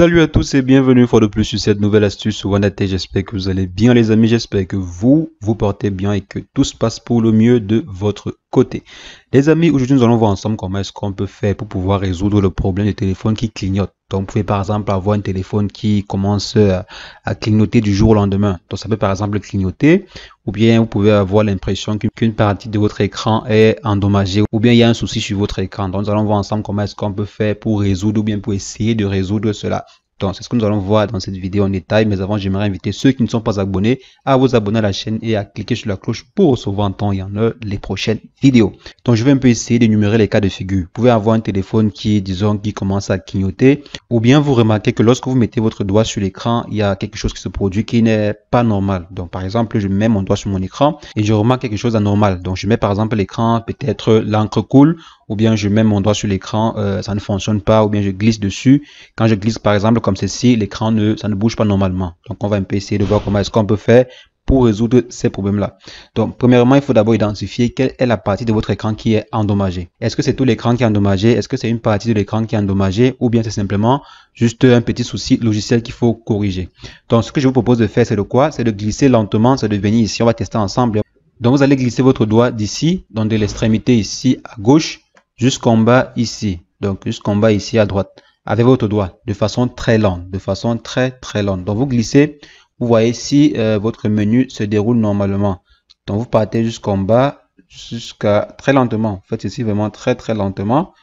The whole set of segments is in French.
Salut à tous et bienvenue une fois de plus sur cette nouvelle astuce sur J'espère que vous allez bien les amis, j'espère que vous vous portez bien et que tout se passe pour le mieux de votre côté. Les amis, aujourd'hui nous allons voir ensemble comment est-ce qu'on peut faire pour pouvoir résoudre le problème des téléphones qui clignote. Donc, vous pouvez par exemple avoir un téléphone qui commence euh, à clignoter du jour au lendemain. Donc, ça peut par exemple clignoter, ou bien vous pouvez avoir l'impression qu'une partie de votre écran est endommagée, ou bien il y a un souci sur votre écran. Donc, nous allons voir ensemble comment est-ce qu'on peut faire pour résoudre, ou bien pour essayer de résoudre cela. Donc c'est ce que nous allons voir dans cette vidéo en détail, mais avant j'aimerais inviter ceux qui ne sont pas abonnés à vous abonner à la chaîne et à cliquer sur la cloche pour recevoir en temps et en heure les prochaines vidéos. Donc je vais un peu essayer d'énumérer les cas de figure. Vous pouvez avoir un téléphone qui, disons, qui commence à clignoter, ou bien vous remarquez que lorsque vous mettez votre doigt sur l'écran, il y a quelque chose qui se produit qui n'est pas normal. Donc par exemple, je mets mon doigt sur mon écran et je remarque quelque chose d'anormal. Donc je mets par exemple l'écran, peut-être euh, l'encre coule, ou bien je mets mon doigt sur l'écran, euh, ça ne fonctionne pas, ou bien je glisse dessus. Quand je glisse par exemple comme ceci, l'écran ne, ça ne bouge pas normalement. Donc on va un peu essayer de voir comment est-ce qu'on peut faire pour résoudre ces problèmes-là. Donc, premièrement, il faut d'abord identifier quelle est la partie de votre écran qui est endommagée. Est-ce que c'est tout l'écran qui est endommagé Est-ce que c'est une partie de l'écran qui est endommagée Ou bien c'est simplement juste un petit souci logiciel qu'il faut corriger. Donc, ce que je vous propose de faire, c'est de quoi C'est de glisser lentement, c'est de venir ici. On va tester ensemble. Donc, vous allez glisser votre doigt d'ici, donc de l'extrémité ici à gauche jusqu'en bas ici. Donc jusqu'en bas ici à droite avec votre doigt de façon très lente, de façon très très lente. Donc vous glissez, vous voyez si euh, votre menu se déroule normalement. Donc vous partez jusqu'en bas, jusqu'à très lentement. Faites ici vraiment très très lentement,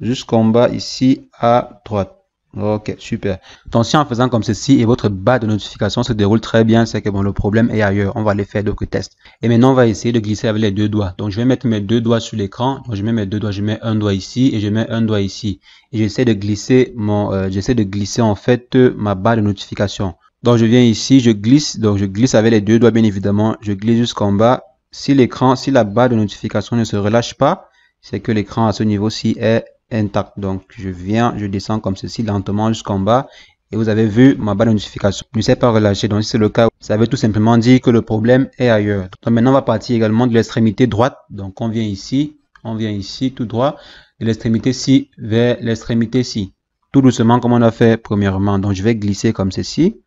jusqu'en bas ici à droite. Ok, super. Donc, si en faisant comme ceci et votre barre de notification se déroule très bien, c'est que bon, le problème est ailleurs. On va aller faire d'autres tests. Et maintenant, on va essayer de glisser avec les deux doigts. Donc, je vais mettre mes deux doigts sur l'écran. Je mets mes deux doigts, je mets un doigt ici et je mets un doigt ici. Et j'essaie de glisser mon, euh, j'essaie de glisser en fait ma barre de notification. Donc, je viens ici, je glisse. Donc, je glisse avec les deux doigts, bien évidemment. Je glisse jusqu'en bas. Si l'écran, si la barre de notification ne se relâche pas, c'est que l'écran à ce niveau-ci est intact. Donc, je viens, je descends comme ceci lentement jusqu'en bas et vous avez vu ma barre de notification ne s'est pas relâchée. Donc, si c'est le cas, ça veut tout simplement dire que le problème est ailleurs. maintenant, on va partir également de l'extrémité droite. Donc, on vient ici, on vient ici tout droit de l'extrémité ci vers l'extrémité ci. Tout doucement comme on a fait premièrement. Donc, je vais glisser comme ceci.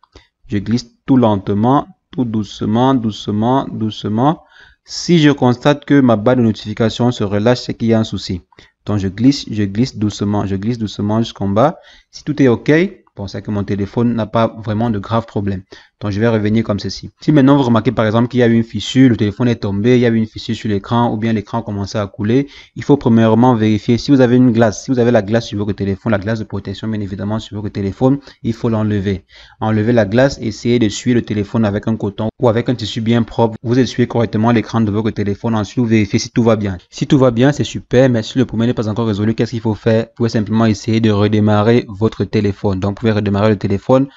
Je glisse tout lentement, tout doucement, doucement, doucement. Si je constate que ma barre de notification se relâche, c'est qu'il y a un souci. Donc je glisse, je glisse doucement, je glisse doucement jusqu'en bas. Si tout est OK, pour que mon téléphone n'a pas vraiment de graves problèmes. Donc, je vais revenir comme ceci. Si maintenant vous remarquez par exemple qu'il y a eu une fissure, le téléphone est tombé, il y a eu une fissure sur l'écran ou bien l'écran commençait à couler, il faut premièrement vérifier si vous avez une glace. Si vous avez la glace sur votre téléphone, la glace de protection bien évidemment sur votre téléphone, il faut l'enlever. Enlever la glace, essayez suivre le téléphone avec un coton ou avec un tissu bien propre. Vous essuyez correctement l'écran de votre téléphone. Ensuite, vous vérifiez si tout va bien. Si tout va bien, c'est super, mais si le problème n'est pas encore résolu, qu'est-ce qu'il faut faire Vous pouvez simplement essayer de redémarrer votre téléphone. Donc, vous pouvez redémarrer le téléphone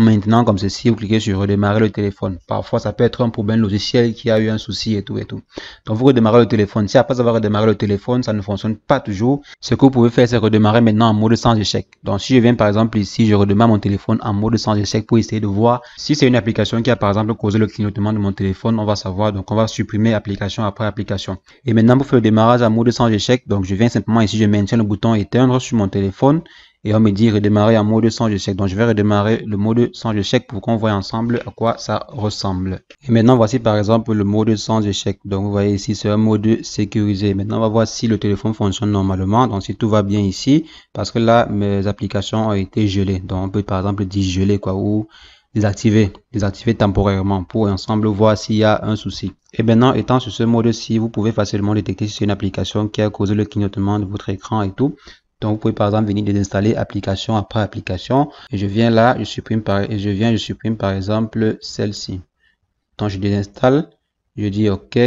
maintenant comme ceci, vous cliquez sur redémarrer le téléphone. Parfois, ça peut être un problème logiciel qui a eu un souci et tout et tout. Donc, vous redémarrez le téléphone. Si après avoir redémarré le téléphone, ça ne fonctionne pas toujours, ce que vous pouvez faire, c'est redémarrer maintenant en mode sans échec. Donc, si je viens par exemple ici, je redémarre mon téléphone en mode sans échec pour essayer de voir si c'est une application qui a par exemple causé le clignotement de mon téléphone, on va savoir. Donc, on va supprimer application après application. Et maintenant, pour faire le démarrage en mode sans échec, donc je viens simplement ici, je maintiens le bouton éteindre sur mon téléphone et on me dit redémarrer en mode sans échec. Donc je vais redémarrer le mode sans échec pour qu'on voit ensemble à quoi ça ressemble. Et maintenant voici par exemple le mode sans échec. Donc vous voyez ici c'est un mode sécurisé. Maintenant on va voir si le téléphone fonctionne normalement. Donc si tout va bien ici parce que là mes applications ont été gelées. Donc on peut par exemple dire quoi ou désactiver, désactiver temporairement pour ensemble voir s'il y a un souci. Et maintenant, étant sur ce mode-ci, vous pouvez facilement détecter si c'est une application qui a causé le clignotement de votre écran et tout. Donc, vous pouvez par exemple venir désinstaller application après application. Et je viens là, je supprime par, et je viens, je supprime par exemple celle-ci. Donc, je désinstalle. Je dis OK.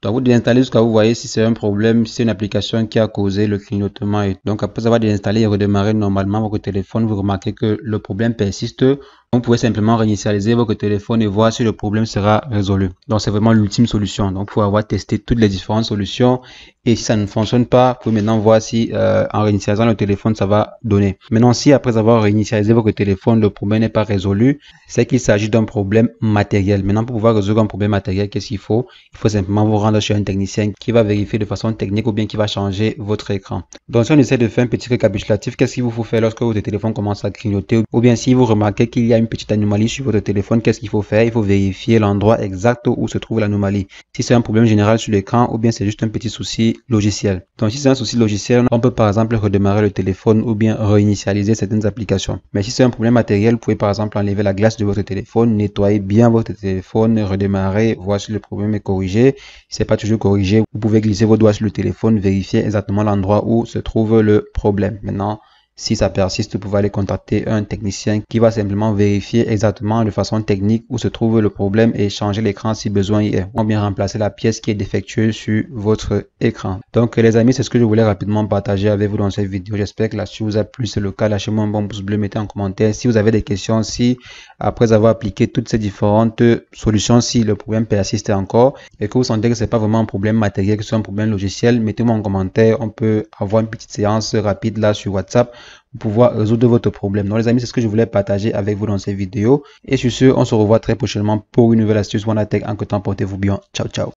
Donc, vous désinstallez jusqu'à vous voyez si c'est un problème, si c'est une application qui a causé le clignotement. Et donc, après avoir désinstallé et redémarré normalement votre téléphone, vous remarquez que le problème persiste. Vous pouvez simplement réinitialiser votre téléphone et voir si le problème sera résolu. Donc c'est vraiment l'ultime solution. Donc vous faut avoir testé toutes les différentes solutions et si ça ne fonctionne pas, vous pouvez maintenant voir si euh, en réinitialisant le téléphone ça va donner. Maintenant si après avoir réinitialisé votre téléphone le problème n'est pas résolu, c'est qu'il s'agit d'un problème matériel. Maintenant pour pouvoir résoudre un problème matériel, qu'est-ce qu'il faut Il faut simplement vous rendre chez un technicien qui va vérifier de façon technique ou bien qui va changer votre écran. Donc si on essaie de faire un petit récapitulatif, qu'est-ce qu'il vous faut faire lorsque votre téléphone commence à clignoter ou bien si vous remarquez qu'il y a petite anomalie sur votre téléphone, qu'est-ce qu'il faut faire Il faut vérifier l'endroit exact où se trouve l'anomalie. Si c'est un problème général sur l'écran ou bien c'est juste un petit souci logiciel. Donc si c'est un souci logiciel, on peut par exemple redémarrer le téléphone ou bien réinitialiser certaines applications. Mais si c'est un problème matériel, vous pouvez par exemple enlever la glace de votre téléphone, nettoyer bien votre téléphone, redémarrer, voir si le problème est corrigé. Si c'est pas toujours corrigé, vous pouvez glisser vos doigts sur le téléphone, vérifier exactement l'endroit où se trouve le problème. Maintenant, si ça persiste, vous pouvez aller contacter un technicien qui va simplement vérifier exactement de façon technique où se trouve le problème et changer l'écran si besoin y est. Ou bien remplacer la pièce qui est défectueuse sur votre écran. Donc les amis, c'est ce que je voulais rapidement partager avec vous dans cette vidéo. J'espère que là, si vous a plu. C'est le cas, lâchez-moi un bon pouce bleu, mettez en commentaire si vous avez des questions, si après avoir appliqué toutes ces différentes solutions, si le problème persiste encore et que vous sentez que c'est pas vraiment un problème matériel, que soit un problème logiciel, mettez-moi en commentaire. On peut avoir une petite séance rapide là sur WhatsApp pour pouvoir résoudre votre problème. Donc les amis, c'est ce que je voulais partager avec vous dans cette vidéo. Et sur ce, on se revoit très prochainement pour une nouvelle astuce WANATECH Encore En temps, portez-vous bien. Ciao, ciao.